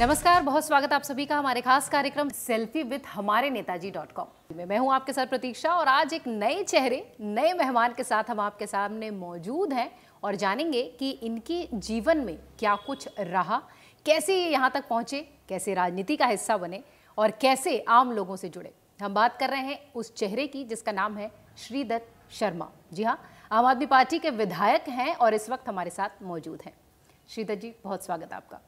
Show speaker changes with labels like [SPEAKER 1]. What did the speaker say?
[SPEAKER 1] नमस्कार बहुत स्वागत आप सभी का हमारे खास कार्यक्रम सेल्फी विथ हमारे नेताजी डॉट कॉम मैं हूं आपके साथ प्रतीक्षा और आज एक नए चेहरे नए मेहमान के साथ हम आपके सामने मौजूद हैं और जानेंगे कि इनके जीवन में क्या कुछ रहा कैसे ये यहाँ तक पहुँचे कैसे राजनीति का हिस्सा बने और कैसे आम लोगों से जुड़े हम बात कर रहे हैं उस चेहरे की जिसका नाम है श्रीदत्त शर्मा जी हाँ आम आदमी पार्टी के विधायक हैं और इस वक्त हमारे साथ मौजूद हैं श्रीदत्त जी बहुत स्वागत आपका